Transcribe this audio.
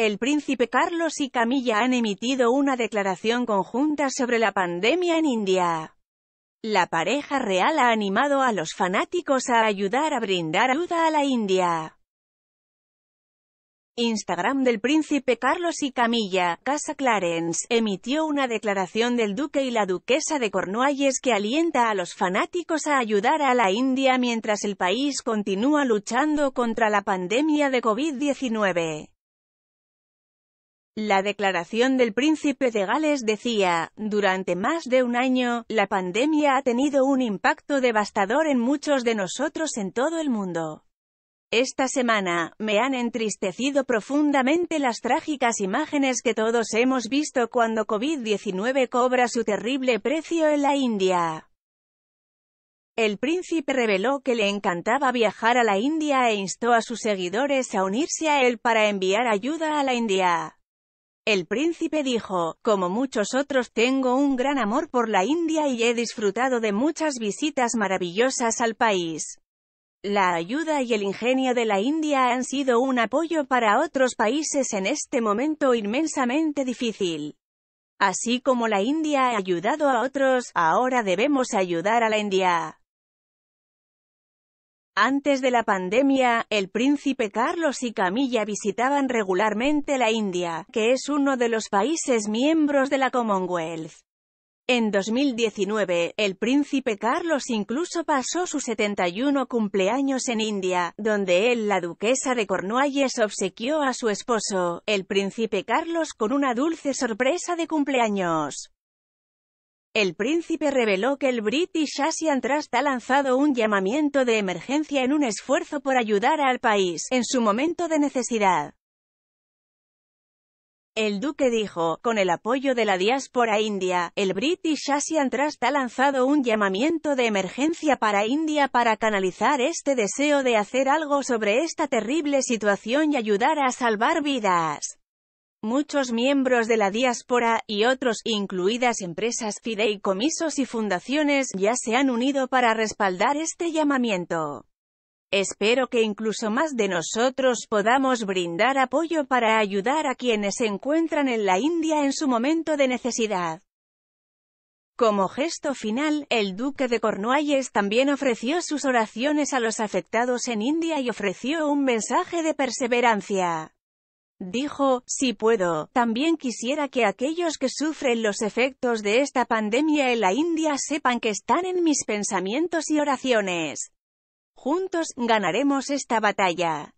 El príncipe Carlos y Camilla han emitido una declaración conjunta sobre la pandemia en India. La pareja real ha animado a los fanáticos a ayudar a brindar ayuda a la India. Instagram del príncipe Carlos y Camilla, Casa Clarence, emitió una declaración del duque y la duquesa de Cornualles que alienta a los fanáticos a ayudar a la India mientras el país continúa luchando contra la pandemia de COVID-19. La declaración del príncipe de Gales decía, durante más de un año, la pandemia ha tenido un impacto devastador en muchos de nosotros en todo el mundo. Esta semana, me han entristecido profundamente las trágicas imágenes que todos hemos visto cuando COVID-19 cobra su terrible precio en la India. El príncipe reveló que le encantaba viajar a la India e instó a sus seguidores a unirse a él para enviar ayuda a la India. El príncipe dijo, como muchos otros tengo un gran amor por la India y he disfrutado de muchas visitas maravillosas al país. La ayuda y el ingenio de la India han sido un apoyo para otros países en este momento inmensamente difícil. Así como la India ha ayudado a otros, ahora debemos ayudar a la India. Antes de la pandemia, el príncipe Carlos y Camilla visitaban regularmente la India, que es uno de los países miembros de la Commonwealth. En 2019, el príncipe Carlos incluso pasó su 71 cumpleaños en India, donde él, la duquesa de Cornualles, obsequió a su esposo, el príncipe Carlos, con una dulce sorpresa de cumpleaños. El príncipe reveló que el British Asian Trust ha lanzado un llamamiento de emergencia en un esfuerzo por ayudar al país en su momento de necesidad. El duque dijo, con el apoyo de la diáspora india, el British Asian Trust ha lanzado un llamamiento de emergencia para India para canalizar este deseo de hacer algo sobre esta terrible situación y ayudar a salvar vidas. Muchos miembros de la diáspora, y otros, incluidas empresas fideicomisos y fundaciones, ya se han unido para respaldar este llamamiento. Espero que incluso más de nosotros podamos brindar apoyo para ayudar a quienes se encuentran en la India en su momento de necesidad. Como gesto final, el duque de Cornualles también ofreció sus oraciones a los afectados en India y ofreció un mensaje de perseverancia. Dijo, si puedo, también quisiera que aquellos que sufren los efectos de esta pandemia en la India sepan que están en mis pensamientos y oraciones. Juntos, ganaremos esta batalla.